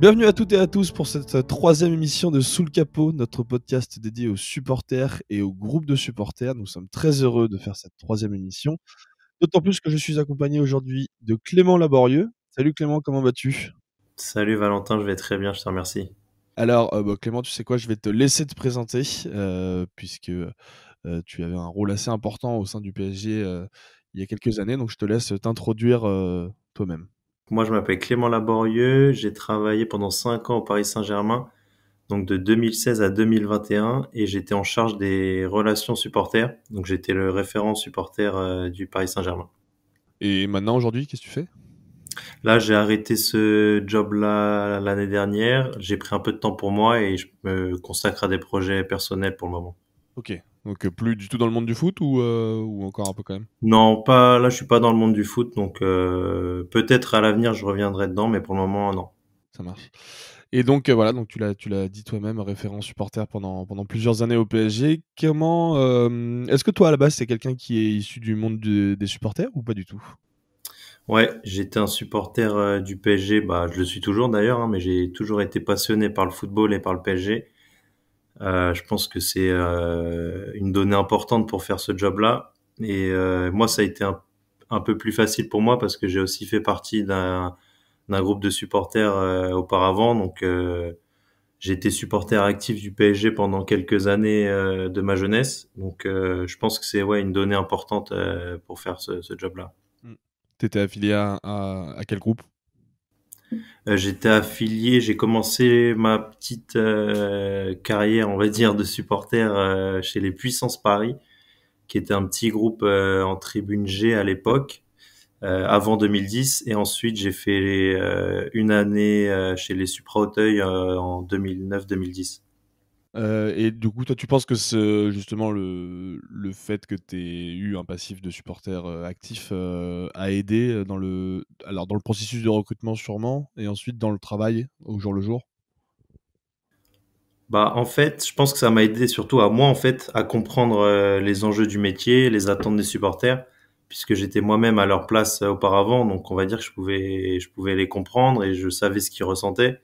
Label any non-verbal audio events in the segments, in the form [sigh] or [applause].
Bienvenue à toutes et à tous pour cette euh, troisième émission de Sous le Capot, notre podcast dédié aux supporters et aux groupes de supporters. Nous sommes très heureux de faire cette troisième émission, d'autant plus que je suis accompagné aujourd'hui de Clément Laborieux. Salut Clément, comment vas-tu Salut Valentin, je vais très bien, je te remercie. Alors euh, bah, Clément, tu sais quoi, je vais te laisser te présenter, euh, puisque tu avais un rôle assez important au sein du PSG il y a quelques années, donc je te laisse t'introduire toi-même. Moi, je m'appelle Clément Laborieux. J'ai travaillé pendant 5 ans au Paris Saint-Germain, donc de 2016 à 2021, et j'étais en charge des relations supporters. Donc, j'étais le référent supporter euh, du Paris Saint-Germain. Et maintenant, aujourd'hui, qu'est-ce que tu fais Là, j'ai arrêté ce job-là l'année dernière. J'ai pris un peu de temps pour moi et je me consacre à des projets personnels pour le moment. Ok, donc euh, plus du tout dans le monde du foot ou, euh, ou encore un peu quand même Non, pas là, je suis pas dans le monde du foot, donc euh, peut-être à l'avenir je reviendrai dedans, mais pour le moment non. Ça marche. Et donc voilà, donc tu l'as tu l'as dit toi-même, référent supporter pendant pendant plusieurs années au PSG. Comment est-ce que toi à la base c'est quelqu'un qui est issu du monde des supporters ou pas du tout Ouais, j'étais un supporter du PSG, bah je le suis toujours d'ailleurs, hein, mais j'ai toujours été passionné par le football et par le PSG. Euh, je pense que c'est euh, une donnée importante pour faire ce job-là. Et euh, moi, ça a été un, peu plus facile pour moi parce que j'ai aussi fait partie d'un groupe de supporters auparavant. Donc, j'ai été supporter actif du PSG pendant quelques années de ma jeunesse. Donc, je pense que c'est ouais, une donnée importante pour faire ce, ce job-là. Tu étais affilié à, quel groupe euh, j'étais affilié, j'ai commencé ma petite euh, carrière, on va dire, de supporter euh, chez les Puissances Paris, qui était un petit groupe en tribune G à l'époque. avant 2010 et ensuite j'ai fait une année chez les Supra Auteuil en 2009-2010. Euh, et du coup, toi, tu penses que ce, justement le, fait que tu aies eu un passif de supporter euh, actif euh, a aidé dans le, alors dans le processus de recrutement sûrement, et ensuite dans le travail au jour le jour bah, en fait, je pense que ça m'a aidé surtout à moi en fait à comprendre les enjeux du métier, les attentes des supporters, puisque j'étais moi-même à leur place auparavant, donc on va dire que je pouvais, je pouvais les comprendre et je savais ce qu'ils ressentaient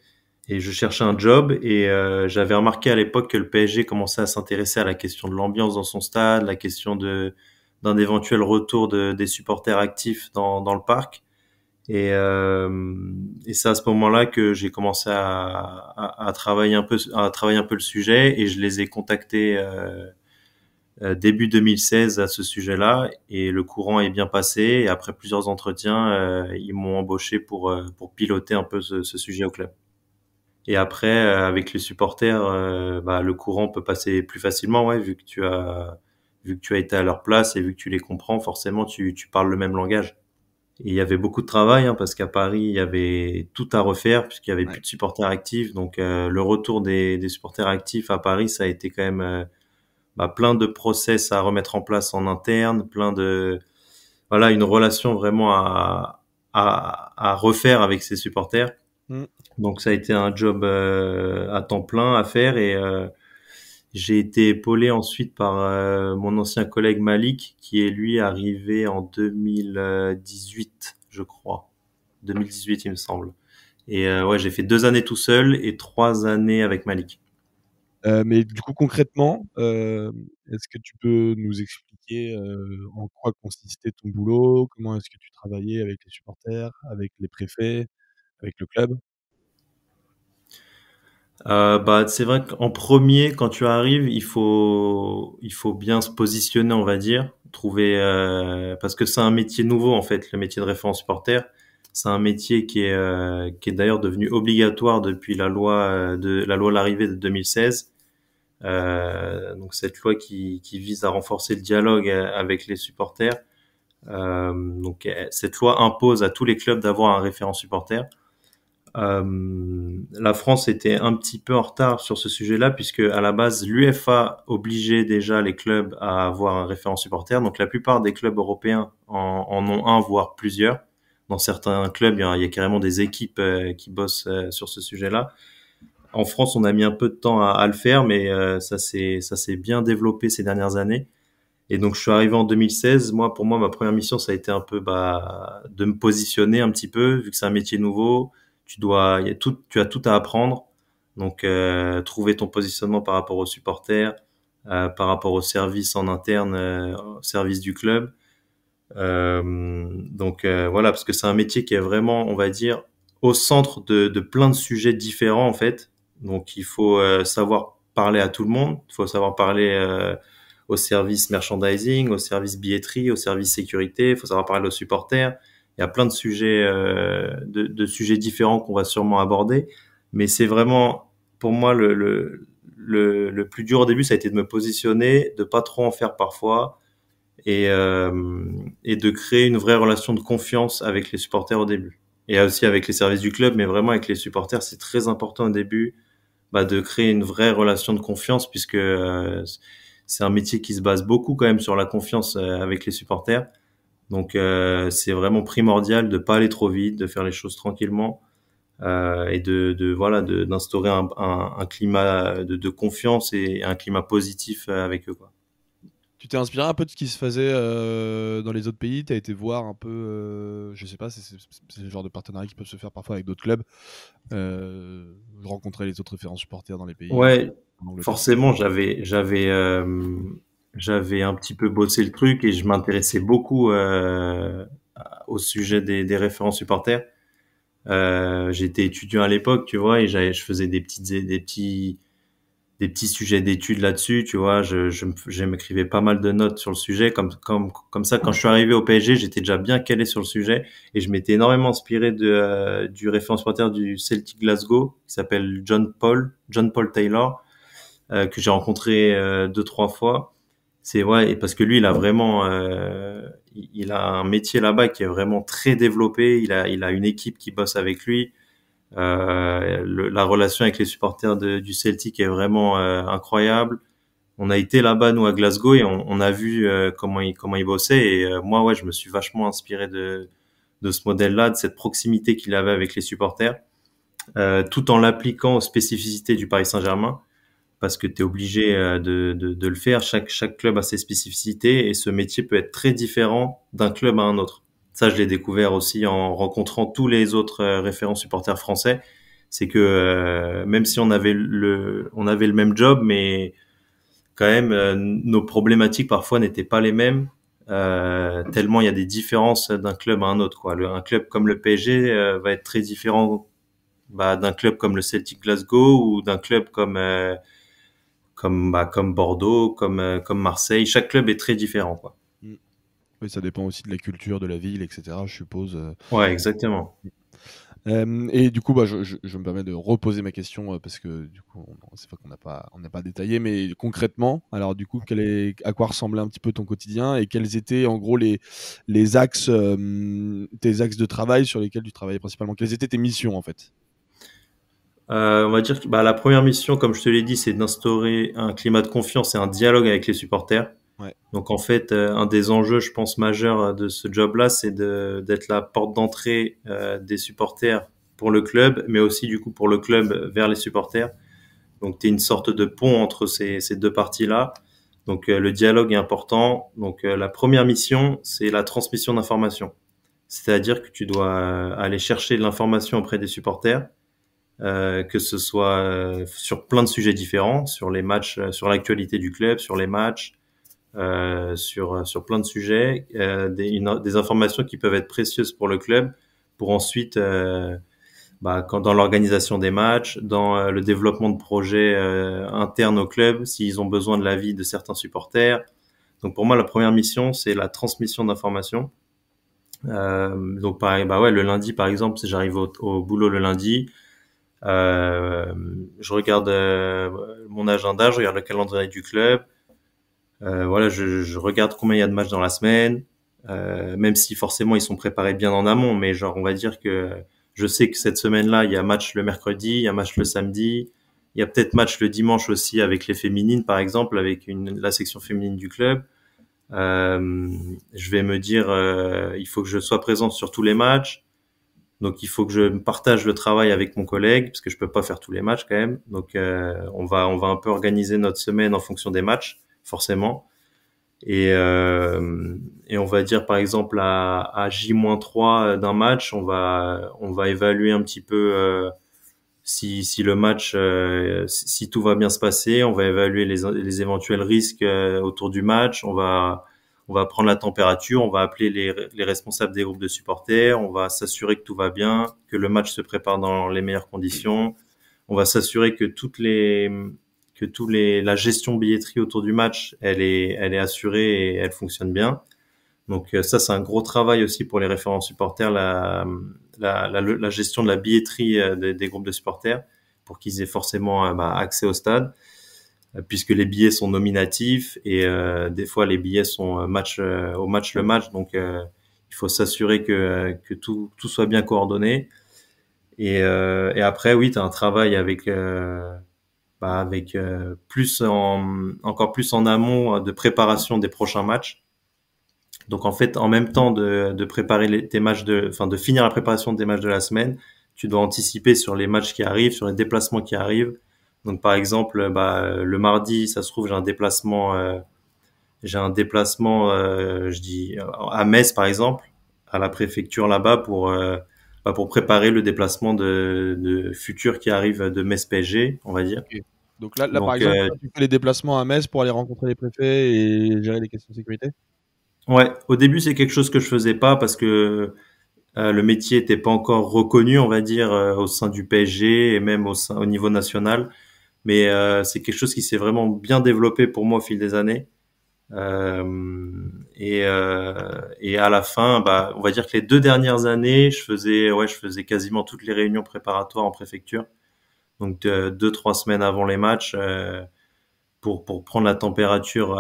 et je cherchais un job et euh, j'avais remarqué à l'époque que le PSG commençait à s'intéresser à la question de l'ambiance dans son stade, la question de d'un éventuel retour de, des supporters actifs dans, dans le parc. Et, euh, et c'est à ce moment-là que j'ai commencé à, à, travailler un peu à travailler un peu le sujet et je les ai contactés euh, euh début 2016 à ce sujet-là et le courant est bien passé et après plusieurs entretiens euh, ils m'ont embauché pour euh, pour piloter un peu ce, ce sujet au club. Et après, euh, avec les supporters, euh, bah, le courant peut passer plus facilement, ouais, vu que tu as vu que tu as été à leur place et vu que tu les comprends, forcément, tu, tu parles le même langage. il y avait beaucoup de travail hein, parce qu'à Paris, il y avait tout à refaire puisqu'il y avait plus de supporters actifs. Donc euh, le retour des, des, supporters actifs à Paris, ça a été quand même bah, plein de process à remettre en place en interne, plein de voilà une relation vraiment à, à, à refaire avec ses supporters. Mm. Donc ça a été un job euh, à temps plein à faire et euh, j'ai été épaulé ensuite par euh, mon ancien collègue Malik qui est lui arrivé en 2018 je crois. 2018 il me semble. Et ouais j'ai fait deux années tout seul et trois années avec Malik. mais du coup concrètement, est-ce que tu peux nous expliquer en quoi consistait ton boulot Comment est-ce que tu travaillais avec les supporters, avec les préfets, avec le club euh, bah, c'est vrai qu'en premier, quand tu arrives, il faut il faut bien se positionner, on va dire, trouver euh, parce que c'est un métier nouveau en fait, le métier de référent supporter. C'est un métier qui est euh, qui est d'ailleurs devenu obligatoire depuis la loi euh, de la loi l'arrivée de 2016. Euh, donc cette loi qui qui vise à renforcer le dialogue avec les supporters. donc cette loi impose à tous les clubs d'avoir un référent supporter. Euh, la France était un petit peu en retard sur ce sujet-là puisque à la base l'UFA obligeait déjà les clubs à avoir un référent supporter. Donc la plupart des clubs européens en, ont un voire plusieurs. Dans certains clubs, il y a, carrément des équipes euh, qui bossent euh, sur ce sujet-là. En France, on a mis un peu de temps à, le faire, mais ça s'est bien développé ces dernières années. Et donc je suis arrivé en 2016. Moi, pour moi, ma première mission, ça a été un peu bah, de me positionner un petit peu, vu que c'est un métier nouveau, tu dois, y a tout, tu as tout à apprendre. Donc, euh, trouver ton positionnement par rapport aux supporters, euh, par rapport aux services en interne, euh, au service du club. donc voilà, parce que c'est un métier qui est vraiment, on va dire, au centre de, de plein de sujets différents en fait. Donc il faut savoir parler à tout le monde, il faut savoir parler au service merchandising, au service billetterie, au service sécurité, il faut savoir parler aux supporters, il y a plein de sujets, euh, de, de, sujets différents qu'on va sûrement aborder. Mais c'est vraiment, pour moi, le, le, le, plus dur au début, ça a été de me positionner, de pas trop en faire parfois, et, euh, et de créer une vraie relation de confiance avec les supporters au début. Et aussi avec les services du club, mais vraiment avec les supporters, c'est très important au début bah, de créer une vraie relation de confiance, puisque euh, c'est un métier qui se base beaucoup quand même sur la confiance avec les supporters. Donc euh, c'est vraiment primordial de pas aller trop vite, de faire les choses tranquillement euh, et de, voilà d'instaurer un, climat de, confiance et un climat positif euh, avec eux. Quoi. Tu t'es inspiré un peu de ce qui se faisait dans les autres pays Tu as été voir un peu, je sais pas, c'est le genre de partenariat qui peut se faire parfois avec d'autres clubs, rencontrer les autres références supporters dans les pays Ouais, forcément j'avais j'avais j'avais un petit peu bossé le truc et je m'intéressais beaucoup euh, au sujet des, des référents supporters. Euh, j'étais étudiant à l'époque, tu vois, et je faisais des petites des petits des petits sujets d'études là-dessus, tu vois. Je, je, m'écrivais pas mal de notes sur le sujet, comme comme comme ça. Quand je suis arrivé au PSG, j'étais déjà bien calé sur le sujet et je m'étais énormément inspiré de euh, du référent supporter du Celtic Glasgow qui s'appelle John Paul John Paul Taylor euh, que j'ai rencontré euh, deux trois fois c'est vrai parce que lui il a vraiment euh, il a un métier là-bas qui est vraiment très développé il a il a une équipe qui bosse avec lui euh, la relation avec les supporters du Celtic est vraiment euh, incroyable on a été là-bas nous à Glasgow et on, on a vu comment il comment il bossait et moi ouais je me suis vachement inspiré de de ce modèle-là de cette proximité qu'il avait avec les supporters tout en l'appliquant aux spécificités du Paris Saint-Germain parce que tu es obligé mm. euh, de, le faire. Chaque, chaque club a ses spécificités et ce métier peut être très différent d'un club à un autre. Ça, je l'ai découvert aussi en rencontrant tous les autres euh, référents supporters français. C'est que euh, même si on avait, le, on avait le même job, mais quand même, nos problématiques parfois n'étaient pas les mêmes. tellement il y a des différences d'un club à un autre. un club comme le PSG va être très différent bah, d'un club comme le Celtic Glasgow ou d'un club comme bah, comme Bordeaux, euh, comme Marseille. Chaque club est très différent, quoi. Mm. Oui, ça dépend aussi de la culture, de la ville, etc. Je suppose. Euh. Ouais, exactement. Euh, et du coup, bah, je, me permets de reposer ma question parce que du coup, c'est pas qu'on n'a pas, on n'a pas détaillé, mais concrètement, alors du coup, est, à quoi ressemblait un petit peu ton quotidien et quels étaient en gros les, les axes, tes axes de travail sur lesquels tu travaillais principalement Quelles étaient tes missions en fait euh, on va dire que bah, la première mission, comme je te l'ai dit, c'est d'instaurer un climat de confiance et un dialogue avec les supporters. Ouais. Donc en fait, euh, un des enjeux, je pense, majeurs de ce job-là, c'est d'être la porte d'entrée euh, des supporters pour le club, mais aussi du coup pour le club vers les supporters. Donc tu es une sorte de pont entre ces, ces deux parties-là. Donc le dialogue est important. Donc la première mission, c'est la transmission d'informations. C'est-à-dire que tu dois aller chercher de l'information auprès des supporters euh, que ce soit euh, sur plein de sujets différents, sur les matchs, euh, sur l'actualité du club, sur les matchs, sur sur plein de sujets, des, informations qui peuvent être précieuses pour le club, pour ensuite, bah, dans l'organisation des matchs, dans le développement de projets internes au club, s'ils ont besoin de l'avis de certains supporters. Donc pour moi, la première mission, c'est la transmission d'informations. donc pareil, bah ouais, le lundi par exemple, si j'arrive au boulot le lundi, euh, je regarde euh, mon agenda, je regarde le calendrier du club. Euh, voilà, je, je, regarde combien il y a de matchs dans la semaine, même si forcément ils sont préparés bien en amont. Mais genre, on va dire que je sais que cette semaine-là, il y a match le mercredi, il y a match le samedi, il y a peut-être match le dimanche aussi avec les féminines, par exemple, avec une, la section féminine du club. Euh, je vais me dire, il faut que je sois présent sur tous les matchs. Donc il faut que je partage le travail avec mon collègue parce que je peux pas faire tous les matchs quand même. Donc euh, on va on va un peu organiser notre semaine en fonction des matchs forcément. Et, euh, et on va dire par exemple à, à J-3 euh, d'un match, on va on va évaluer un petit peu euh, si, si le match si, tout va bien se passer, on va évaluer les, les éventuels risques autour du match, on va on va prendre la température, on va appeler les, responsables des groupes de supporters, on va s'assurer que tout va bien, que le match se prépare dans les meilleures conditions, on va s'assurer que toutes les que tous la gestion billetterie autour du match, elle est elle est assurée et elle fonctionne bien. Donc euh, ça c'est un gros travail aussi pour les référents supporters la gestion de la billetterie euh, des, groupes de supporters pour qu'ils aient forcément euh, bah, accès au stade. Euh, puisque les billets sont nominatifs et euh, des fois les billets sont euh, match au match le match, donc il faut s'assurer que, que tout, tout soit bien coordonné. Et, et après, oui, tu as un travail avec bah avec plus encore plus en amont de préparation des prochains matchs. Donc en fait, en même temps de, de préparer les, tes matchs de, enfin de finir la préparation des matchs de la semaine, tu dois anticiper sur les matchs qui arrivent, sur les déplacements qui arrivent, donc par exemple, euh, bah, euh, le mardi, ça se trouve, j'ai un déplacement, euh, j'ai un déplacement, je dis à Metz par exemple, à la préfecture là-bas bah, pour préparer le déplacement de, de futur qui arrive de Metz PSG, on va dire. Donc là, par exemple, tu fais les déplacements à Metz pour aller rencontrer les préfets et gérer les questions de sécurité. Ouais, au début c'est quelque chose que je faisais pas parce que le métier n'était pas encore reconnu, on va dire, au sein du PSG et même au niveau national. Mais euh, c'est quelque chose qui s'est vraiment bien développé pour moi au fil des années. Euh, et, euh, et à la fin, bah, on va dire que les deux dernières années, je faisais, ouais, je faisais quasiment toutes les réunions préparatoires en préfecture. Donc euh, deux, trois semaines avant les matchs, pour, pour, prendre la température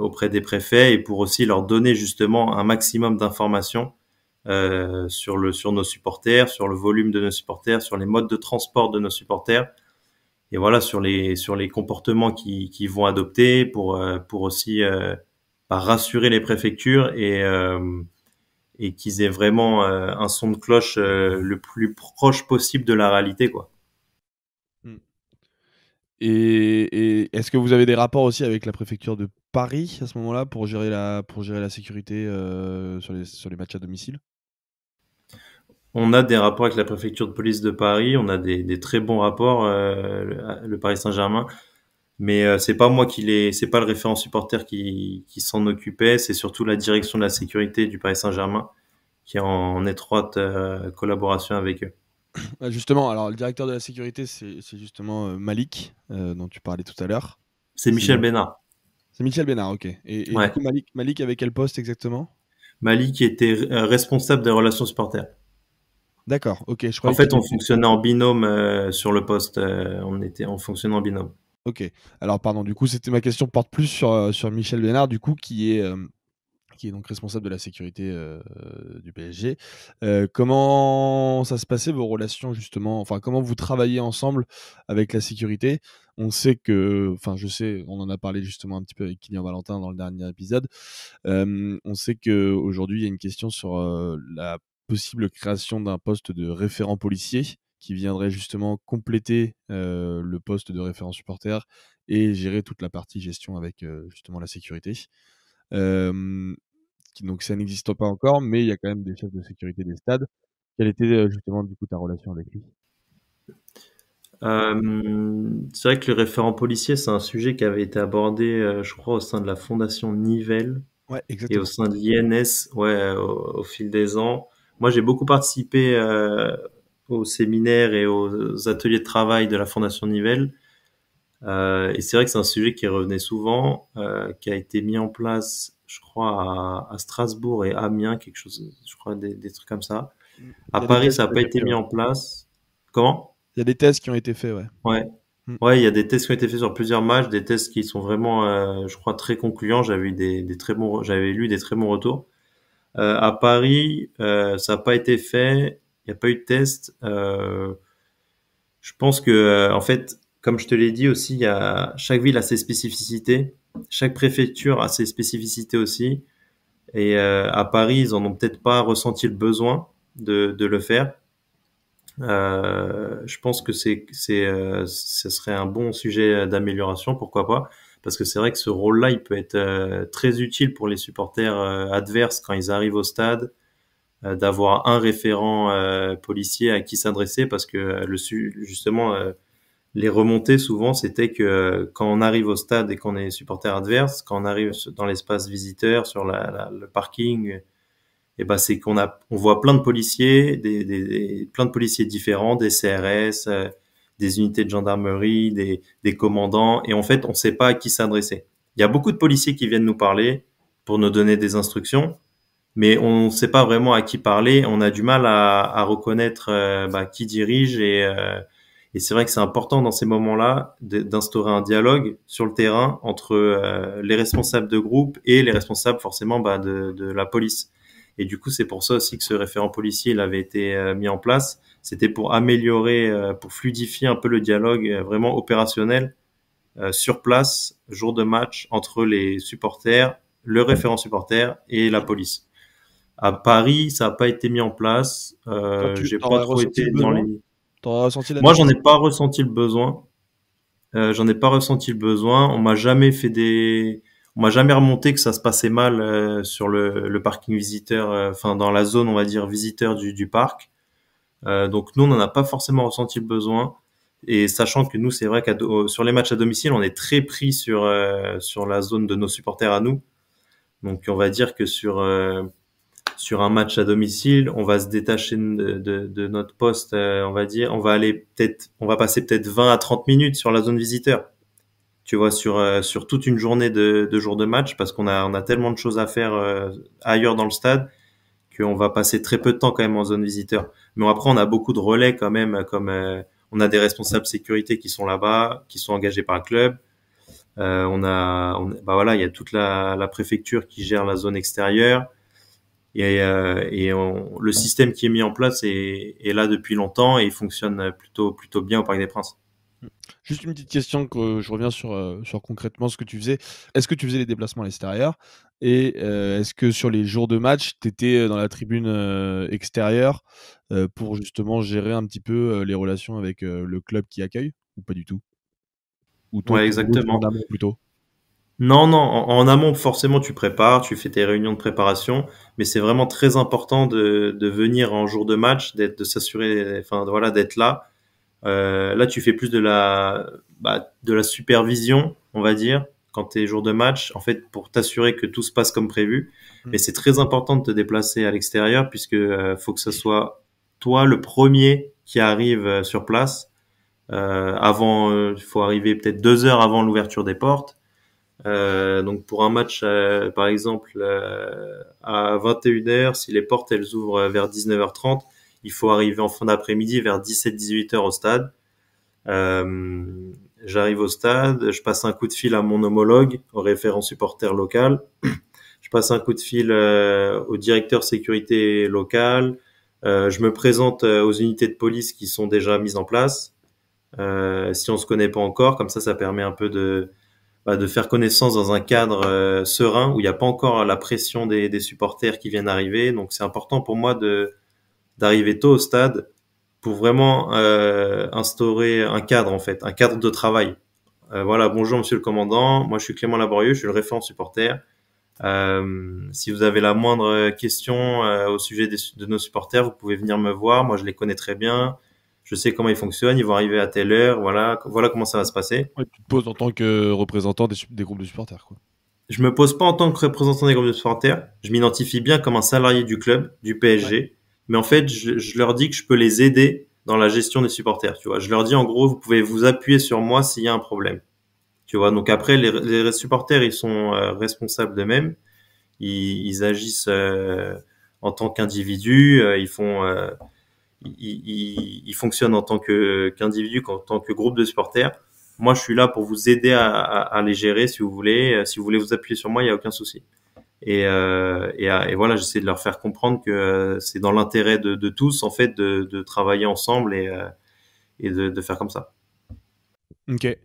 auprès des préfets et pour aussi leur donner justement un maximum d'informations euh, sur, le, sur nos supporters, sur le volume de nos supporters, sur les modes de transport de nos supporters, et voilà sur les sur les comportements qu'ils qui vont adopter pour euh, pour aussi euh, bah, rassurer les préfectures et euh, et qu'ils aient vraiment un son de cloche le plus proche possible de la réalité quoi. Hmm. Et, est-ce que vous avez des rapports aussi avec la préfecture de Paris à ce moment-là pour gérer la pour gérer la sécurité sur les sur les matchs à domicile on a des rapports avec la préfecture de police de Paris, on a des, très bons rapports, euh, le, Paris Saint-Germain. Mais ce euh, c'est pas moi qui les, c'est pas le référent supporter qui, s'en occupait, c'est surtout la direction de la sécurité du Paris Saint-Germain qui est en, étroite euh, collaboration avec eux. [coughs] Bah, justement, alors le directeur de la sécurité, c'est justement Malik, dont tu parlais tout à l'heure. C'est Michel Bénard. C'est Michel Bénard, ok. Et, Malik, Malik, avec quel poste exactement Malik était responsable des relations supporters. D'accord, ok. Je en fait, on fonctionnait en binôme euh, sur le poste. Euh, on était, en fonctionnant en binôme. Ok. Alors, pardon. Du coup, c'était ma question porte plus sur, euh, sur Michel Bénard, du coup, qui est qui est donc responsable de la sécurité du PSG. comment ça se passait vos relations justement Enfin, comment vous travaillez ensemble avec la sécurité On sait que, enfin, je sais, on en a parlé justement un petit peu avec Kylian Valentin dans le dernier épisode. on sait que aujourd'hui, il y a une question sur la possible création d'un poste de référent policier qui viendrait justement compléter le poste de référent supporter et gérer toute la partie gestion avec justement la sécurité. donc ça n'existe pas encore, mais il y a quand même des chefs de sécurité des stades. Quelle était justement du coup ta relation avec lui C'est vrai que le référent policier, c'est un sujet qui avait été abordé, je crois, au sein de la fondation Nivelle. et au sein de l'INS, ouais, au, fil des ans. Moi, j'ai beaucoup participé euh, aux séminaires et aux ateliers de travail de la Fondation Nivelle. Euh, et c'est vrai que c'est un sujet qui revenait souvent, euh, qui a été mis en place, je crois, à, Strasbourg et à Amiens, quelque chose, je crois, des, trucs comme ça. À Paris, ça n'a pas été mis en place. Comment Il y a des tests qui ont été faits, ouais. Ouais. Mm. Ouais, il y a des tests qui ont été faits sur plusieurs matchs, des tests qui sont vraiment, je crois, très concluants. J'avais des très bons, j'avais lu des très bons retours. Euh, à Paris, euh, ça n'a pas été fait, il n'y a pas eu de test. Euh, je pense que, euh, en fait, comme je te l'ai dit aussi, y a, chaque ville a ses spécificités, chaque préfecture a ses spécificités aussi. Et euh, à Paris, ils en ont peut-être pas ressenti le besoin de, de le faire. je pense que c'est, c'est, ce serait un bon sujet d'amélioration, pourquoi pas parce que c'est vrai que ce rôle-là, il peut être euh, très utile pour les supporters euh, adverses quand ils arrivent au stade, euh, d'avoir un référent policier à qui s'adresser, parce que le justement, les remontées souvent, c'était que quand on arrive au stade et qu'on est supporter adverse, quand on arrive dans l'espace visiteur, sur le parking, et eh ben c'est qu'on a on voit plein de policiers des, plein de policiers différents des CRS des unités de gendarmerie, des, des commandants, et en fait, on ne sait pas à qui s'adresser. Il y a beaucoup de policiers qui viennent nous parler pour nous donner des instructions, mais on ne sait pas vraiment à qui parler. On a du mal à, à reconnaître euh, bah, qui dirige, et, euh, et c'est vrai que c'est important dans ces moments-là d'instaurer un dialogue sur le terrain entre euh, les responsables de groupe et les responsables forcément bah, de, de la police. Et du coup, c'est pour ça aussi que ce référent policier il avait été euh, mis en place. C'était pour améliorer, euh, pour fluidifier un peu le dialogue euh, vraiment opérationnel sur place, jour de match, entre les supporters, le référent supporter et la police. À Paris, ça n'a pas été mis en place. Euh, J'ai pas trop été dans les. Moi, j'en ai pas ressenti le besoin. Euh, j'en ai pas ressenti le besoin. On m'a jamais fait des on m'a jamais remonté que ça se passait mal euh, sur le, parking visiteur, euh, enfin dans la zone on va dire visiteur du, du parc. Euh, donc nous on n'en a pas forcément ressenti le besoin. Et sachant que nous c'est vrai qu'à sur les matchs à domicile on est très pris sur sur la zone de nos supporters à nous. Donc on va dire que sur sur un match à domicile, on va se détacher de, de notre poste, on va dire, on va aller peut-être, on va passer peut-être 20 à 30 minutes sur la zone visiteur tu vois, sur, euh, sur toute une journée de, de jours de match, parce qu'on a, on a tellement de choses à faire euh, ailleurs dans le stade qu'on va passer très peu de temps quand même en zone visiteur. Mais après, on a beaucoup de relais quand même, comme euh, on a des responsables sécurité qui sont là-bas, qui sont engagés par le club. on a, bah voilà, il y a toute la, préfecture qui gère la zone extérieure. Et, et le système qui est mis en place est, est là depuis longtemps et il fonctionne plutôt plutôt bien au Parc des Princes. Juste une petite question que je reviens sur, euh, sur concrètement ce que tu faisais. Est-ce que tu faisais les déplacements à l'extérieur Et euh, est-ce que sur les jours de match, tu étais euh, dans la tribune extérieure pour justement gérer un petit peu les relations avec le club qui accueille Ou pas du tout Ou ton, exactement. plutôt non, non, en, amont, forcément, tu prépares, tu fais tes réunions de préparation, mais c'est vraiment très important de, de venir en jour de match, de s'assurer, enfin, voilà, d'être là, euh, là, tu fais plus de la, bah, de la supervision, on va dire, quand tu es jour de match, en fait, pour t'assurer que tout se passe comme prévu. Mm. Mais c'est très important de te déplacer à l'extérieur, puisque euh, faut que ce soit toi le premier qui arrive euh, sur place. Euh, avant, il faut arriver peut-être deux heures avant l'ouverture des portes. donc pour un match, par exemple, à 21h, si les portes elles ouvrent vers 19h30, il faut arriver en fin d'après-midi vers 17-18 heures au stade. Euh, j'arrive au stade, je passe un coup de fil à mon homologue, au référent supporter local. [clears throat] Je passe un coup de fil euh, au directeur sécurité local. Euh, je me présente aux unités de police qui sont déjà mises en place. si on se connaît pas encore, comme ça, ça permet un peu de, bah, de faire connaissance dans un cadre serein où il n'y a pas encore la pression des, des supporters qui viennent arriver. Donc c'est important pour moi de d'arriver tôt au stade pour vraiment euh, instaurer un cadre en fait, un cadre de travail. Euh, voilà, bonjour monsieur le commandant, moi je suis Clément Laborieux, je suis le référent supporter. Euh, si vous avez la moindre question au sujet de nos supporters, vous pouvez venir me voir, moi je les connais très bien, je sais comment ils fonctionnent, ils vont arriver à telle heure, voilà, voilà comment ça va se passer. Ouais, tu te poses en tant que représentant des, groupes de supporters quoi je me pose pas en tant que représentant des groupes de supporters. Je m'identifie bien comme un salarié du club, du PSG, mais en fait, je, je, leur dis que je peux les aider dans la gestion des supporters, tu vois. Je leur dis, en gros, vous pouvez vous appuyer sur moi s'il y a un problème, tu vois. Donc après, les, les supporters, ils sont euh, responsables d'eux-mêmes. Ils, ils, agissent euh, en tant qu'individus, euh, ils font... Ils, ils, fonctionnent en tant qu'individus, qu en tant que groupe de supporters. Moi, je suis là pour vous aider à, à, à, les gérer si vous voulez. Si vous voulez vous appuyer sur moi, il n'y a aucun souci. Euh, et, voilà, j'essaie de leur faire comprendre que euh, c'est dans l'intérêt de, tous, en fait, de, travailler ensemble et, euh, de, faire comme ça. Ok. [clears throat] et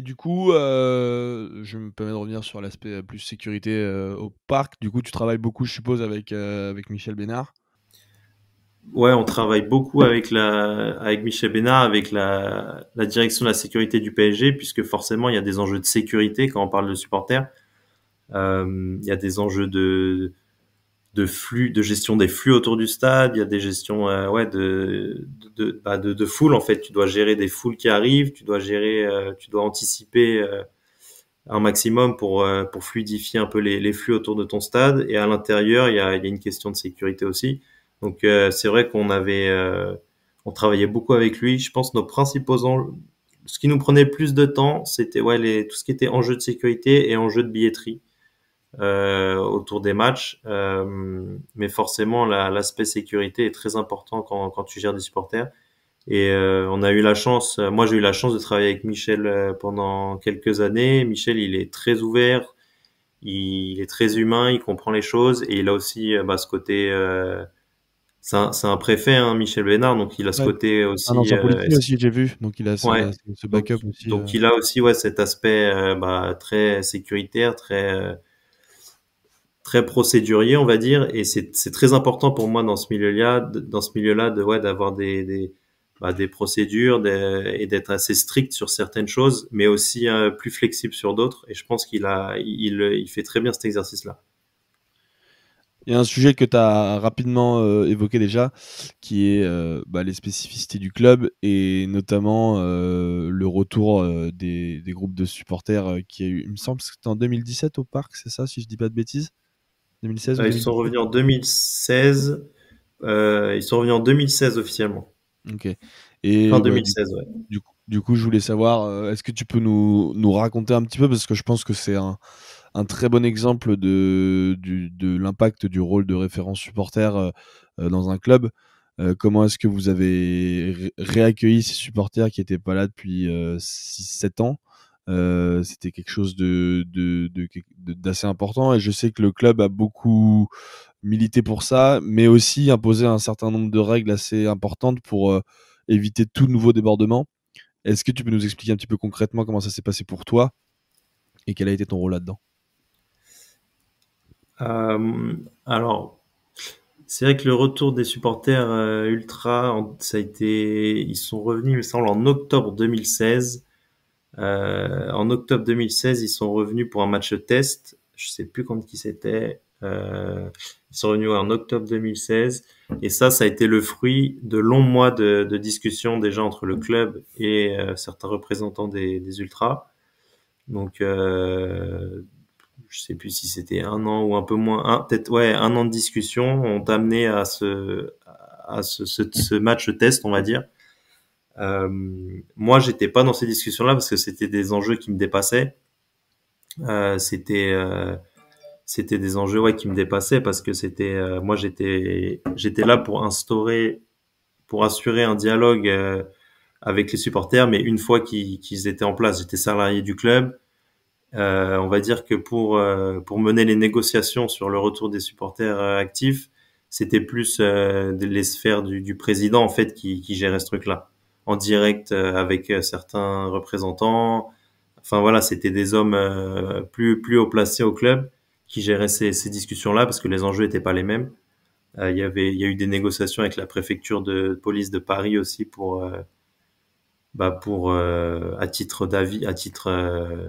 du coup, je me permets de revenir sur l'aspect plus sécurité au parc. Du coup, tu travailles beaucoup, je suppose, avec, avec Michel Bénard Ouais, on travaille beaucoup avec, la, avec Michel Bénard, avec la, la, direction de la sécurité du PSG, puisque forcément, il y a des enjeux de sécurité quand on parle de supporters. Il euh, y a des enjeux de de flux, de gestion des flux autour du stade. Il y a des gestions, euh, ouais, de de, bah, de de, foule en fait. Tu dois gérer des foules qui arrivent, tu dois gérer, euh, tu dois anticiper un maximum pour pour fluidifier un peu les, les, flux autour de ton stade. Et à l'intérieur, il y a, il y a une question de sécurité aussi. Donc c'est vrai qu'on avait, on travaillait beaucoup avec lui. Je pense nos principaux enjeux, ce qui nous prenait le plus de temps, c'était ouais les, tout ce qui était enjeu de sécurité et enjeu de billetterie euh, autour des matchs. Euh, mais forcément, l'aspect sécurité est très important quand, quand tu gères des supporters. Et euh, on a eu la chance, moi j'ai eu la chance de travailler avec Michel pendant quelques années. Michel, il est très ouvert, il, est très humain, il comprend les choses et il a aussi bah, ce côté. c'est un, un, préfet, hein, Michel Bénard, donc il a ce côté aussi. Un politique aussi, j'ai vu, donc il a ce, ce backup aussi. Donc il a aussi ouais, cet aspect bah, très sécuritaire, très très procédurier, on va dire, et c'est très important pour moi dans ce milieu-là, dans ce milieu-là, de ouais, d'avoir des des, bah, procédures et d'être assez strict sur certaines choses, mais aussi euh, plus flexible sur d'autres. Et je pense qu'il a, il, fait très bien cet exercice-là. Il y a un sujet que tu as rapidement euh, évoqué déjà, qui est euh, bah, les spécificités du club et notamment le retour des, groupes de supporters qui a eu, il me semble c'était en 2017 au parc, c'est ça, si je dis pas de bêtises euh, euh, ils sont revenus en 2016. ils sont revenus en 2016 officiellement. 2016, bah, Du coup, du coup, je voulais savoir, euh, est-ce que tu peux nous, nous, raconter un petit peu, parce que je pense que c'est un, très bon exemple de, de l'impact du rôle de référent supporter dans un club. comment est-ce que vous avez réaccueilli ces supporters qui n'étaient pas là depuis 6-7 ans euh, c'était quelque chose d'assez important et je sais que le club a beaucoup milité pour ça, mais aussi imposé un certain nombre de règles assez importantes pour euh, éviter tout nouveau débordement. Est-ce que tu peux nous expliquer un petit peu concrètement comment ça s'est passé pour toi et quel a été ton rôle là-dedans euh, Alors, c'est vrai que le retour des supporters ultra, ça a été, ils sont revenus, me semble, en octobre 2016. Euh, en octobre 2016, ils sont revenus pour un match test. Je sais plus contre qui c'était. Euh, ils sont revenus en octobre 2016. Et ça, ça a été le fruit de longs mois de, de discussions déjà entre le club et euh, certains représentants des, des ultras. Donc, euh, je sais plus si c'était un an ou un peu moins, peut-être ouais, un an de discussion ont amené à ce à ce, ce, ce match test, on va dire. Euh, moi, j'étais pas dans ces discussions-là parce que c'était des enjeux qui me dépassaient. Euh, c'était euh, c'était des enjeux ouais, qui me dépassaient parce que c'était moi j'étais j'étais là pour instaurer pour assurer un dialogue avec les supporters mais une fois qu'ils étaient en place j'étais salarié du club euh, on va dire que pour pour mener les négociations sur le retour des supporters actifs c'était plus les sphères du, du, président en fait qui, qui ce truc là en direct euh, avec euh, certains représentants. Enfin voilà, c'était des hommes euh, plus plus haut placés au club qui géraient ces, ces discussions-là parce que les enjeux n'étaient pas les mêmes. il y avait, il y a eu des négociations avec la préfecture de police de Paris aussi pour, bah pour à titre d'avis, à titre,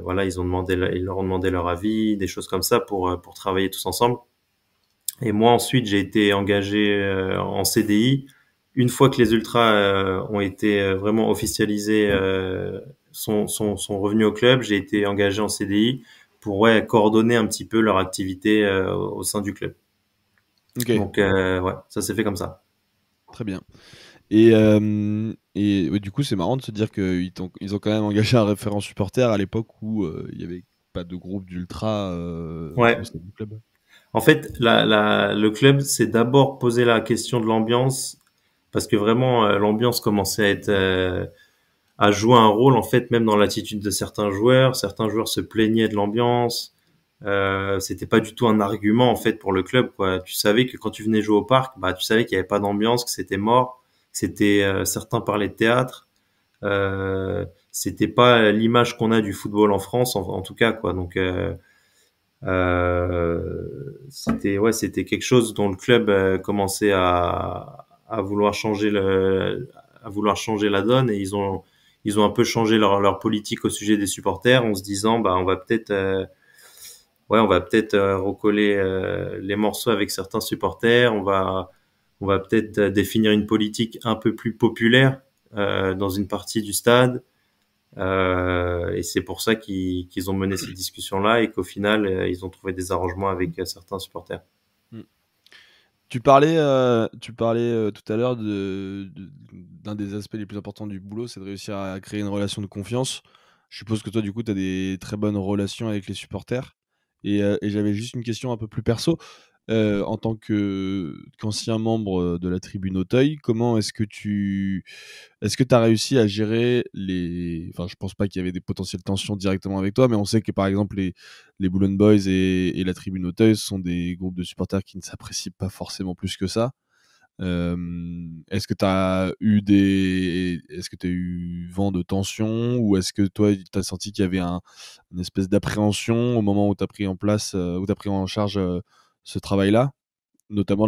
voilà, ils ont demandé, ils leur ont demandé leur avis, des choses comme ça pour pour travailler tous ensemble. Et moi ensuite, j'ai été engagé en CDI une fois que les ultras euh, ont été euh, vraiment officialisés, euh, sont, sont, sont, revenus au club, j'ai été engagé en CDI pour ouais, coordonner un petit peu leur activité au sein du club. Donc ouais, ça s'est fait comme ça. Très bien. Et, et du coup, c'est marrant de se dire qu'ils ont, ils ont quand même engagé un référent supporter à l'époque où il n'y avait pas de groupe d'ultra ouais. au sein du club. En fait, la, la, le club c'est d'abord posé la question de l'ambiance parce que vraiment euh, l'ambiance commençait à être euh, à jouer un rôle en fait même dans l'attitude de certains joueurs. Certains joueurs se plaignaient de l'ambiance. Euh, c'était pas du tout un argument en fait pour le club quoi. Tu savais que quand tu venais jouer au parc, bah tu savais qu'il y avait pas d'ambiance, que c'était mort. C'était euh, certains parlaient de théâtre. Euh, c'était pas l'image qu'on a du football en France en, tout cas quoi. Donc euh, c'était ouais c'était quelque chose dont le club commençait à, à vouloir changer le, à vouloir changer la donne et ils ont ils ont un peu changé leur, leur politique au sujet des supporters en se disant bah on va peut-être euh, ouais on va peut-être euh, recoller euh, les morceaux avec certains supporters on va on va peut-être définir une politique un peu plus populaire dans une partie du stade et c'est pour ça qu'ils ont mené ces discussions là et qu'au final ils ont trouvé des arrangements avec certains supporters. Tu parlais, euh, tu parlais euh, tout à l'heure d'un de, d'un des aspects les plus importants du boulot, c'est de réussir à créer une relation de confiance. Je suppose que toi, du coup, tu as des très bonnes relations avec les supporters. et euh, j'avais juste une question un peu plus perso. Euh, en tant qu'ancien membre de la tribune Auteuil, comment est-ce que tu est-ce que tu as réussi à gérer les. Enfin, je pense pas qu'il y avait des potentielles tensions directement avec toi, mais on sait que par exemple, les, les Boulogne Boys et, la tribune Auteuil sont des groupes de supporters qui ne s'apprécient pas forcément plus que ça. est-ce que tu as eu des est-ce que tu as eu vent de tension ou est-ce que toi tu as senti qu'il y avait un, une espèce d'appréhension au moment où tu as pris en place où tu pris en charge ce travail-là, notamment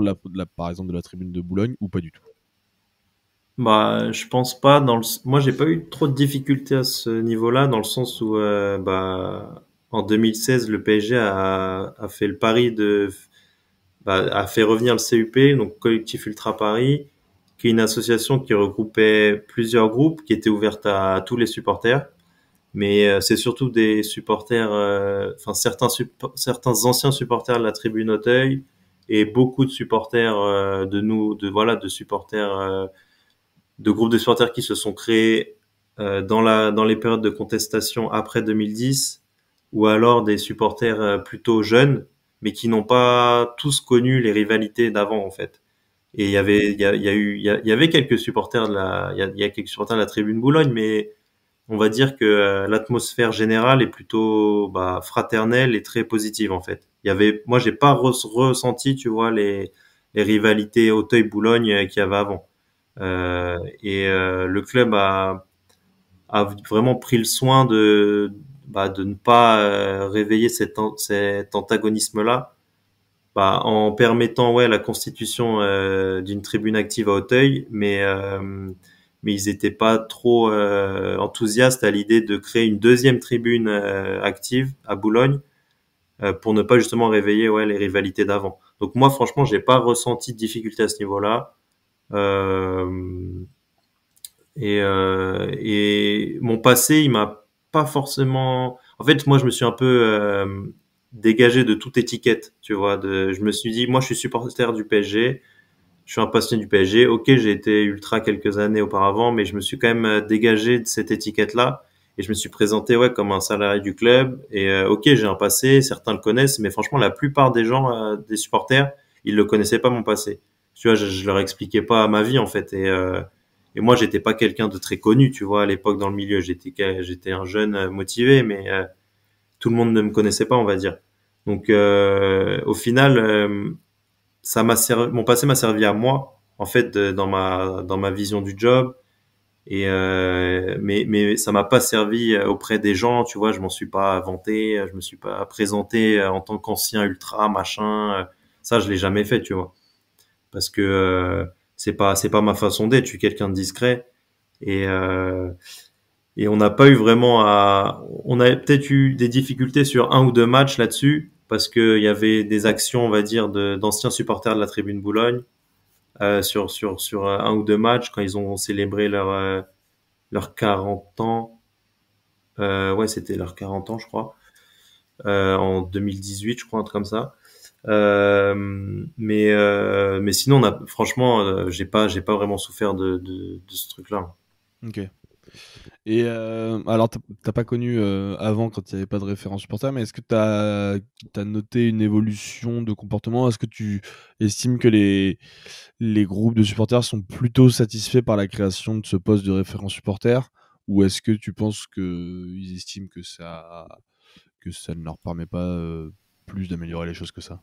par exemple de la tribune de Boulogne, ou pas du tout bah, je pense pas. Dans le... Moi, j'ai pas eu trop de difficultés à ce niveau-là, dans le sens où, euh, bah, en 2016, le PSG a, fait le pari de, bah, a fait revenir le CUP, donc Collectif Ultra Paris, qui est une association qui regroupait plusieurs groupes, qui était ouverte à tous les supporters mais euh, c'est surtout des supporters, euh, enfin certains, certains anciens supporters de la tribune Auteuil et beaucoup de supporters euh, de nous, de voilà, de supporters, de groupes de supporters qui se sont créés dans la dans les périodes de contestation après 2010 ou alors des supporters plutôt jeunes mais qui n'ont pas tous connu les rivalités d'avant en fait. Et il y avait il y, a, eu il y, avait quelques supporters de la il y y a quelques supporters de la tribune Boulogne mais on va dire que euh, l'atmosphère générale est plutôt bah, fraternelle et très positive en fait. Il y avait, moi, j'ai pas ressenti, tu vois, les, rivalités Auteuil-Boulogne euh, qu'il y avait avant. Euh, et le club a, a vraiment pris le soin de, bah, de ne pas réveiller cet, antagonisme-là bah, en permettant ouais, la constitution d'une tribune active à Auteuil, mais mais ils n'étaient pas trop euh, enthousiastes à l'idée de créer une deuxième tribune euh, active à Boulogne euh, pour ne pas justement réveiller ouais, les rivalités d'avant. Donc moi franchement j'ai pas ressenti de difficulté à ce niveau-là. Euh, et, euh, et, mon passé il m'a pas forcément. En fait moi je me suis un peu dégagé de toute étiquette, tu vois. Je me suis dit moi je suis supporter du PSG je suis un passionné du PSG. Ok, j'ai été ultra quelques années auparavant, mais je me suis quand même euh, dégagé de cette étiquette-là et je me suis présenté ouais comme un salarié du club. Et euh, ok, j'ai un passé, certains le connaissent, mais franchement, la plupart des gens, euh, des supporters, ils le connaissaient pas mon passé. Tu vois, je, je leur expliquais pas ma vie en fait. Et, euh, et moi, j'étais pas quelqu'un de très connu, tu vois, à l'époque dans le milieu. J'étais j'étais un jeune motivé, mais tout le monde ne me connaissait pas, on va dire. Donc, au final ça m'a servi, mon passé m'a servi à moi en fait dans ma dans ma vision du job et euh, mais mais ça m'a pas servi euh, auprès des gens tu vois je m'en suis pas vanté euh, je me suis pas présenté euh, en tant qu'ancien ultra machin ça je l'ai jamais fait tu vois parce que euh, c'est pas c'est pas ma façon d'être je suis quelqu'un de discret et euh, et on n'a pas eu vraiment à on a peut-être eu des difficultés sur un ou deux matchs là-dessus parce qu'il y avait des actions, on va dire, d'anciens supporters de la Tribune Boulogne euh, sur, euh, un ou deux matchs quand ils ont célébré leur, 40 euh, ans. ouais, c'était leurs 40 ans, je crois, en 2018, je crois, un truc comme ça. mais sinon, franchement, j'ai pas pas vraiment souffert de, de ce truc-là. Ok. Et euh, alors, t'as pas connu euh, avant quand il n'y avait pas de référence supporter, mais est-ce que tu as, noté une évolution de comportement Est-ce que tu estimes que les, les groupes de supporters sont plutôt satisfaits par la création de ce poste de référent supporter Ou est-ce que tu penses qu'ils estiment que ça, que ça ne leur permet pas euh, plus d'améliorer les choses que ça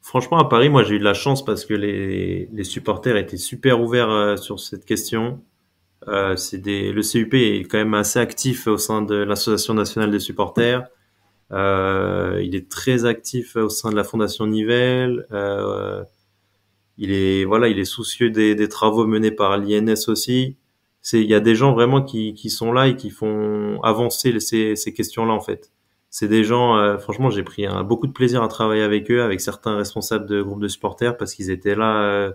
Franchement, à Paris, moi j'ai eu de la chance parce que les, les supporters étaient super ouverts euh, sur cette question. Euh, Le CUP est quand même assez actif au sein de l'Association nationale des supporters. Euh, il est très actif au sein de la Fondation Nivelle euh, il est voilà, il est soucieux des, travaux menés par l'INS aussi. C'est il y a des gens vraiment qui, sont là et qui font avancer ces, questions-là en fait. C'est des gens, euh, franchement, j'ai pris beaucoup de plaisir à travailler avec eux, avec certains responsables de groupes de supporters parce qu'ils étaient là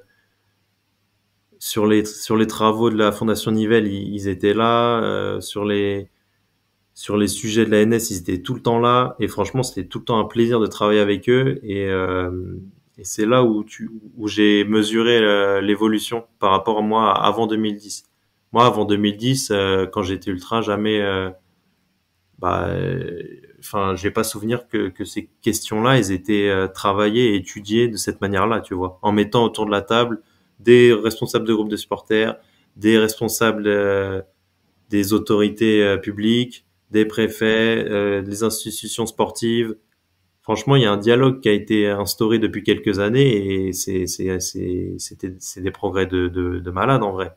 sur les sur les travaux de la Fondation Nivelle, ils, étaient là. Euh, sur les sur les sujets de la NS, ils étaient tout le temps là. Et franchement, c'était tout le temps un plaisir de travailler avec eux. Et, euh, c'est là où tu où j'ai mesuré euh, l'évolution par rapport à moi avant 2010. Moi, avant 2010, quand j'étais ultra, jamais, bah, enfin, j'ai pas souvenir que, que ces questions-là, elles étaient travaillées et étudiées de cette manière-là, tu vois, en mettant autour de la table des responsables de groupes de supporters, des responsables euh, des autorités euh, publiques, des préfets, euh, des institutions sportives. Franchement, il y a un dialogue qui a été instauré depuis quelques années et c'est des progrès de, de, malade en vrai.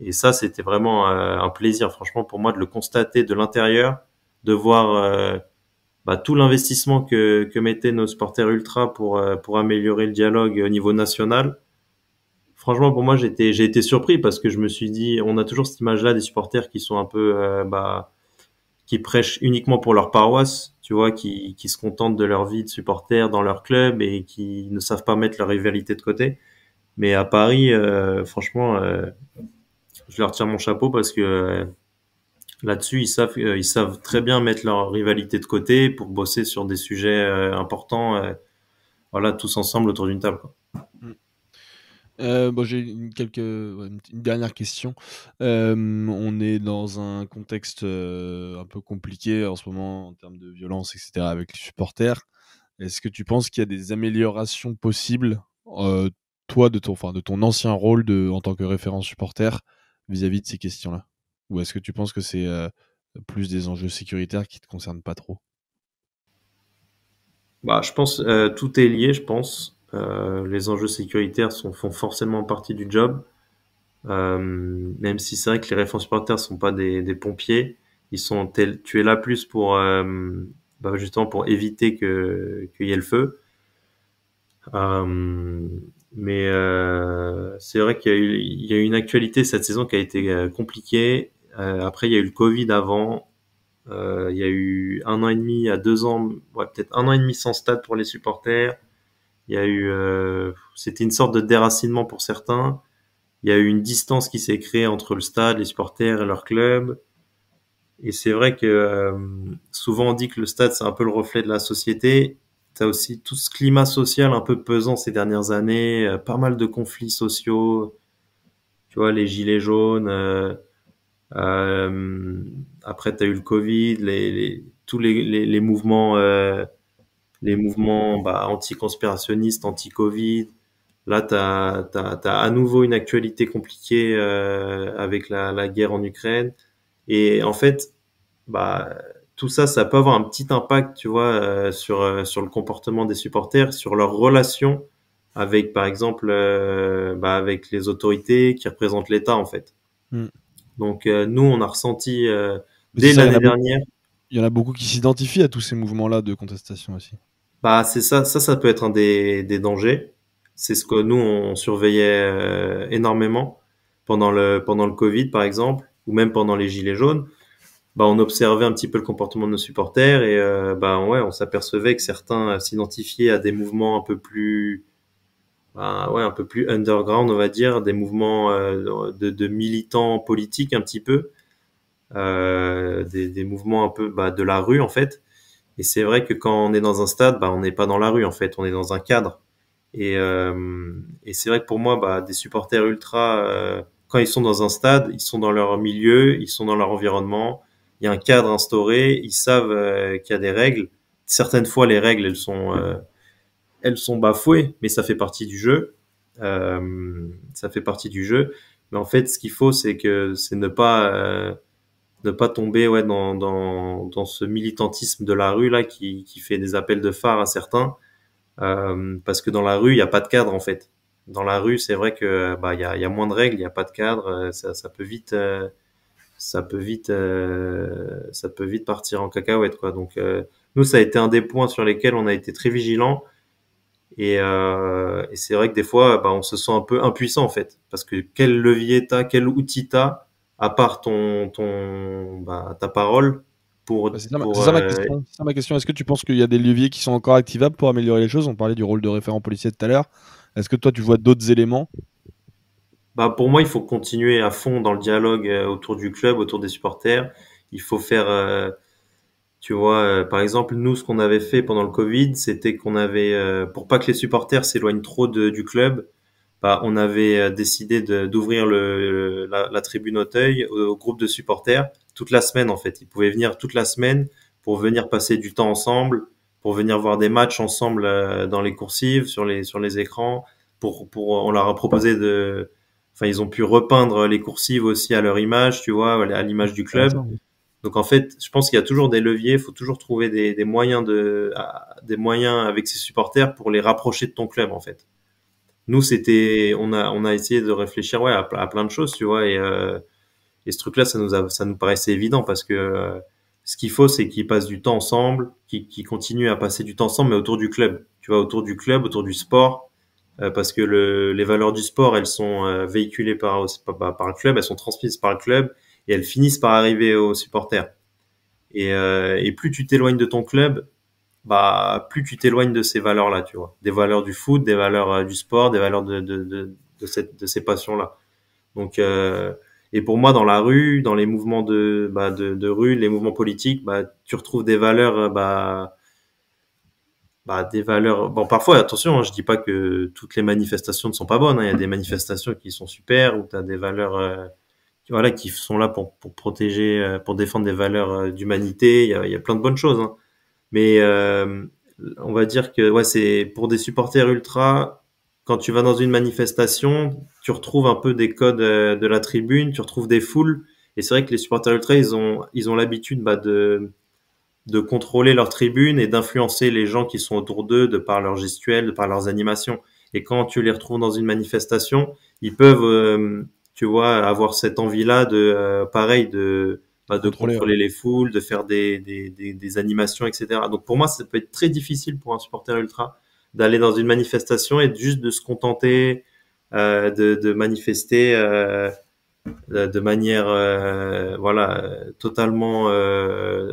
Et ça, c'était vraiment un plaisir, franchement, pour moi de le constater de l'intérieur, de voir bah, tout l'investissement que, que mettaient nos supporters ultra pour, pour améliorer le dialogue au niveau national franchement, pour moi, j'étais, j'ai été surpris parce que je me suis dit, on a toujours cette image-là des supporters qui sont un peu, euh, bah, qui prêchent uniquement pour leur paroisse, tu vois, qui, qui se contentent de leur vie de supporter dans leur club et qui ne savent pas mettre leur rivalité de côté. Mais à Paris, euh, franchement, euh, je leur tire mon chapeau parce que là-dessus, ils savent, ils savent très bien mettre leur rivalité de côté pour bosser sur des sujets importants, voilà, tous ensemble autour d'une table. Quoi. Mm. Euh, bon, j'ai une, dernière question. on est dans un contexte un peu compliqué en ce moment en termes de violence, etc., avec les supporters. Est-ce que tu penses qu'il y a des améliorations possibles, toi, de ton, de ton ancien rôle de, en tant que référent supporter vis-à-vis de ces questions-là Ou est-ce que tu penses que c'est plus des enjeux sécuritaires qui ne te concernent pas trop bah, Je pense tout est lié, je pense. Euh, les enjeux sécuritaires sont, font forcément partie du job. Euh, même si c'est vrai que les référents supporters sont pas des, des pompiers, ils sont tu es là plus pour euh, bah justement pour éviter que qu'il y ait le feu. Euh, mais c'est vrai qu'il y, a eu une actualité cette saison qui a été compliquée. après, il y a eu le Covid avant. il y a eu un an et demi à deux ans, ouais, peut-être un an et demi sans stade pour les supporters il y a eu, euh, c'était une sorte de déracinement pour certains. Il y a eu une distance qui s'est créée entre le stade, les supporters et leur club. Et c'est vrai que euh, souvent on dit que le stade c'est un peu le reflet de la société. T'as aussi tout ce climat social un peu pesant ces dernières années, euh, pas mal de conflits sociaux. Tu vois les gilets jaunes. Euh, après t'as eu le Covid, les, les tous les, les, les mouvements les mouvements bah, anti-conspirationnistes, anti-Covid. Là, tu as, à nouveau une actualité compliquée euh, avec la, guerre en Ukraine. Et en fait, bah, tout ça, ça peut avoir un petit impact, tu vois, euh, sur, euh, sur le comportement des supporters, sur leur relation avec, par exemple, bah, avec les autorités qui représentent l'État, en fait. Hmm. Donc, nous, on a ressenti dès l'année dernière. Il y en a beaucoup qui s'identifient à tous ces mouvements-là de contestation aussi. Bah c'est ça, ça ça peut être un des, des dangers. C'est ce que nous on surveillait euh, énormément pendant le pendant le Covid par exemple, ou même pendant les gilets jaunes. Bah on observait un petit peu le comportement de nos supporters et euh, bah ouais on s'apercevait que certains euh, s'identifiaient à des mouvements un peu plus bah, ouais un peu plus underground on va dire, des mouvements de, de, militants politiques un petit peu, des, des mouvements un peu bah, de la rue en fait et c'est vrai que quand on est dans un stade, bah, on n'est pas dans la rue en fait, on est dans un cadre. Et, euh, et c'est vrai que pour moi, bah, des supporters ultra, euh, quand ils sont dans un stade, ils sont dans leur milieu, ils sont dans leur environnement. Il y a un cadre instauré, ils savent euh, qu'il y a des règles. Certaines fois, les règles, elles sont, euh, elles sont bafouées, mais ça fait partie du jeu. ça fait partie du jeu. Mais en fait, ce qu'il faut, c'est que c'est ne pas ne pas tomber ouais, dans, dans, dans, ce militantisme de la rue là qui, qui fait des appels de phare à certains, euh, parce que dans la rue il n'y a pas de cadre en fait. Dans la rue, c'est vrai que bah il y a, y a, moins de règles, il n'y a pas de cadre, euh, ça, ça peut vite euh, ça peut vite ça peut vite partir en cacahuète quoi. Donc nous ça a été un des points sur lesquels on a été très vigilant et, et c'est vrai que des fois bah, on se sent un peu impuissant en fait parce que quel levier t'as, quel outil t'as à part ton, ton bah, ta parole pour. Bah, euh, c'est ça, ma question. Est, ce que tu penses qu'il y a des leviers qui sont encore activables pour améliorer les choses On parlait du rôle de référent policier tout à l'heure. Est-ce que toi, tu vois d'autres éléments bah pour moi, il faut continuer à fond dans le dialogue euh, autour du club, autour des supporters. Il faut faire, euh, tu vois, par exemple, nous, ce qu'on avait fait pendant le Covid, c'était qu'on avait, pour pas que les supporters s'éloignent trop du club, bah, on avait euh, décidé d'ouvrir la, la, tribune Auteuil au, groupe de supporters toute la semaine en fait. Ils pouvaient venir toute la semaine pour venir passer du temps ensemble, pour venir voir des matchs ensemble euh, dans les coursives, sur les sur les écrans. Pour, pour on leur a proposé de, enfin ils ont pu repeindre les coursives aussi à leur image, tu vois, à l'image du club. Donc en fait, je pense qu'il y a toujours des leviers, il faut toujours trouver des, des, moyens de, des moyens avec ses supporters pour les rapprocher de ton club en fait nous c'était on a on a essayé de réfléchir ouais à, plein de choses tu vois et euh, ce truc là ça nous a, ça nous paraissait évident parce que euh, ce qu'il faut c'est qu'ils passent du temps ensemble qu'ils continuent à passer du temps ensemble mais autour du club tu vois autour du club autour du sport euh, parce que le, les valeurs du sport elles sont véhiculées par bah, par le club elles sont transmises par le club et elles finissent par arriver aux supporters et, et plus tu t'éloignes de ton club bah plus tu t'éloignes de ces valeurs là tu vois des valeurs du foot des valeurs euh, du sport des valeurs de de, de, de, cette, de ces passions là donc euh, et pour moi dans la rue dans les mouvements de bah, de, de rue les mouvements politiques bah tu retrouves des valeurs euh, bah bah, des valeurs. Bon, parfois, attention, hein, je dis pas que toutes les manifestations ne sont pas bonnes. Hein. Il y a des manifestations qui sont super où tu as des valeurs, voilà, qui sont là pour, pour protéger, pour défendre des valeurs d'humanité. Il y a, y a, plein de bonnes choses. Hein. Mais euh, on va dire que ouais, c'est pour des supporters ultra. Quand tu vas dans une manifestation, tu retrouves un peu des codes euh, de la tribune, tu retrouves des foules. Et c'est vrai que les supporters ultra, ils ont ils ont l'habitude bah, de de contrôler leur tribune et d'influencer les gens qui sont autour d'eux de par leurs gestuels, de par leurs animations. Et quand tu les retrouves dans une manifestation, ils peuvent, euh, tu vois, avoir cette envie-là de, euh, pareil, de de contrôler, les foules, de faire des, des, animations, etc. Donc pour moi, ça peut être très difficile pour un supporter ultra d'aller dans une manifestation et juste de se contenter euh, de, de, manifester euh, de manière euh, voilà totalement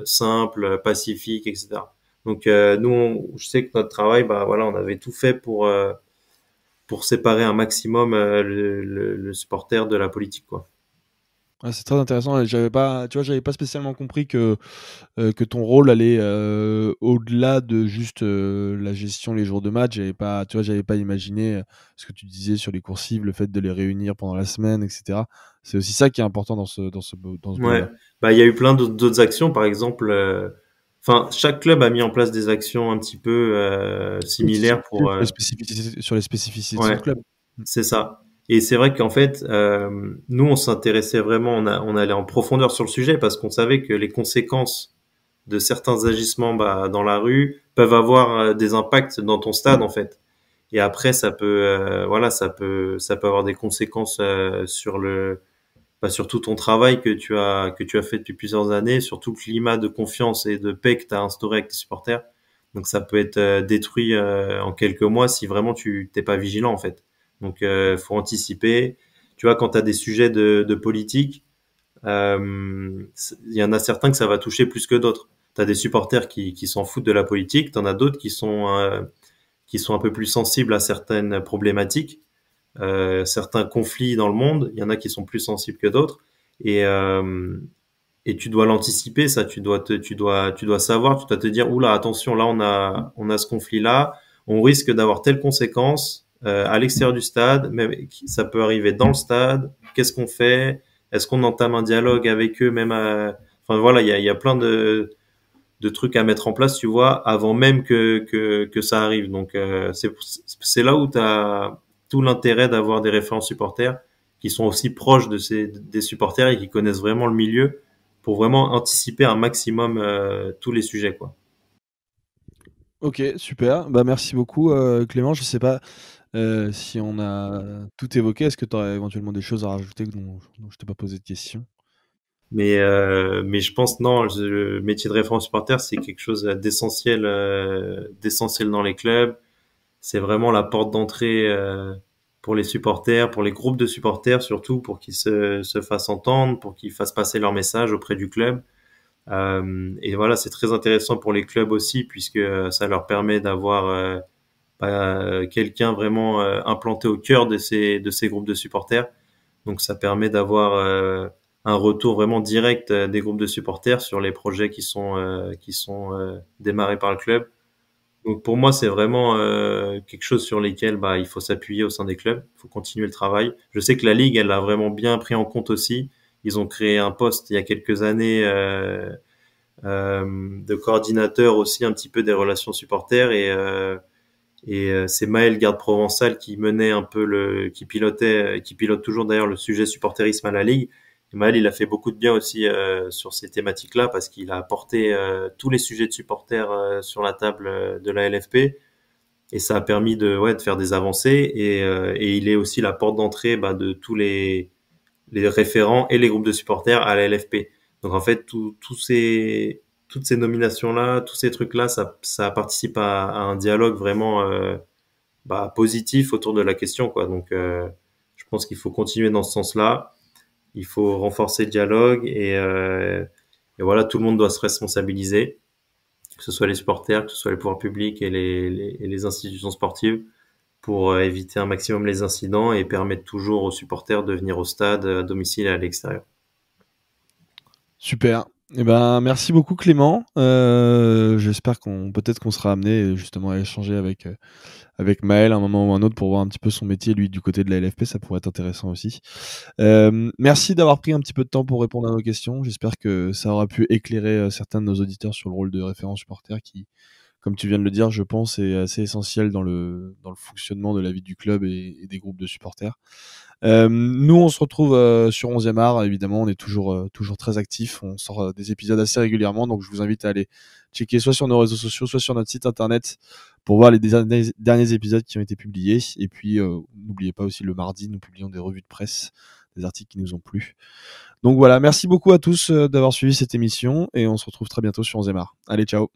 simple, pacifique, etc. Donc nous, je sais que notre travail, bah voilà, on avait tout fait pour pour séparer un maximum le supporter de la politique, quoi c'est très intéressant. J'avais pas, tu vois, j'avais pas spécialement compris que euh, que ton rôle allait euh, au-delà de juste euh, la gestion les jours de match. J'avais pas, tu vois, j'avais pas imaginé ce que tu disais sur les coursives, le fait de les réunir pendant la semaine, etc. C'est aussi ça qui est important dans ce dans ce dans ce Bah, il y a eu plein d'autres actions, par exemple. Enfin, chaque club a mis en place des actions un petit peu similaires pour, sur les spécificités de son club. C'est ça. Et c'est vrai qu'en fait, euh, nous, on s'intéressait vraiment, on, a, on, allait en profondeur sur le sujet parce qu'on savait que les conséquences de certains agissements bah, dans la rue peuvent avoir euh, des impacts dans ton stade, en fait. Et après, ça peut, euh, voilà, ça peut, ça peut avoir des conséquences euh, sur le, bah, sur tout ton travail que tu as, que tu as fait depuis plusieurs années, sur tout le climat de confiance et de paix que tu as instauré avec tes supporters. Donc ça peut être détruit en quelques mois si vraiment tu t'es pas vigilant en fait. Donc, euh, faut anticiper. Tu vois, quand tu as des sujets de, politique, euh, il y en a certains que ça va toucher plus que d'autres. Tu as des supporters qui, s'en foutent de la politique, tu en as d'autres qui sont euh, qui sont un peu plus sensibles à certaines problématiques, euh, certains conflits dans le monde. Il y en a qui sont plus sensibles que d'autres, et et tu dois l'anticiper. Ça, tu dois tu dois tu dois savoir, tu dois te dire oula attention là on a on a ce conflit là, on risque d'avoir telle conséquence euh, à l'extérieur du stade, mais ça peut arriver dans le stade. Qu'est-ce qu'on fait Est-ce qu'on entame un dialogue avec eux même à... Enfin voilà, il y a, y a, plein de, de trucs à mettre en place, tu vois, avant même que, que, que ça arrive. Donc euh, c'est là où tu as tout l'intérêt d'avoir des référents supporters qui sont aussi proches de ces, des supporters et qui connaissent vraiment le milieu pour vraiment anticiper un maximum euh, tous les sujets quoi. Ok, super. Bah merci beaucoup euh, Clément. Je sais pas si on a tout évoqué, est-ce que tu aurais éventuellement des choses à rajouter dont, dont je t'ai pas posé de questions mais euh, mais je pense non le métier de référent supporter c'est quelque chose d'essentiel d'essentiel dans les clubs c'est vraiment la porte d'entrée pour les supporters pour les groupes de supporters surtout pour qu'ils se, se fassent entendre pour qu'ils fassent passer leur message auprès du club et voilà c'est très intéressant pour les clubs aussi puisque ça leur permet d'avoir euh, quelqu'un vraiment euh, implanté au cœur de ces de ces groupes de supporters. Donc ça permet d'avoir euh, un retour vraiment direct des groupes de supporters sur les projets qui sont qui sont démarrés par le club. Donc pour moi, c'est vraiment quelque chose sur lesquels bah, il faut s'appuyer au sein des clubs, il faut continuer le travail. Je sais que la Ligue, elle l'a vraiment bien pris en compte aussi. Ils ont créé un poste il y a quelques années euh, euh, de coordinateur aussi un petit peu des relations supporters et et euh, c'est Maël Garde Provençal qui menait un peu le, qui pilotait, qui pilote toujours d'ailleurs le sujet supporterisme à la Ligue. Maël, il a fait beaucoup de bien aussi euh, sur ces thématiques-là parce qu'il a apporté euh, tous les sujets de supporters sur la table de la LFP et ça a permis de, ouais, de faire des avancées et, et il est aussi la porte d'entrée bah, de tous les, les référents et les groupes de supporters à la LFP. Donc en fait, tous ces toutes ces nominations-là, tous ces trucs-là, ça, ça participe à, un dialogue vraiment euh, bah, positif autour de la question. Quoi. Donc, euh, je pense qu'il faut continuer dans ce sens-là. Il faut renforcer le dialogue euh, et, voilà, tout le monde doit se responsabiliser, que ce soit les supporters, que ce soit les pouvoirs publics et les, et les institutions sportives, pour éviter un maximum les incidents et permettre toujours aux supporters de venir au stade à domicile et à l'extérieur. Super. Eh ben, merci beaucoup Clément. Euh, j'espère qu'on peut-être qu'on sera amené justement à échanger avec, euh, avec Maël un moment ou un autre pour voir un petit peu son métier, lui, du côté de la LFP, ça pourrait être intéressant aussi. Euh, merci d'avoir pris un petit peu de temps pour répondre à nos questions. J'espère que ça aura pu éclairer certains de nos auditeurs sur le rôle de référent supporter qui, comme tu viens de le dire, je pense, est assez essentiel dans le, dans le fonctionnement de la vie du club et des groupes de supporters. Euh, nous, on se retrouve euh, sur 11e Évidemment, on est toujours, euh, toujours très actif On sort des épisodes assez régulièrement. Donc, je vous invite à aller checker soit sur nos réseaux sociaux, soit sur notre site internet pour voir les derniers épisodes qui ont été publiés. Et puis, n'oubliez pas aussi le mardi, nous publions des revues de presse, des articles qui nous ont plu. Donc voilà, merci beaucoup à tous d'avoir suivi cette émission et on se retrouve très bientôt sur 11 Allez, ciao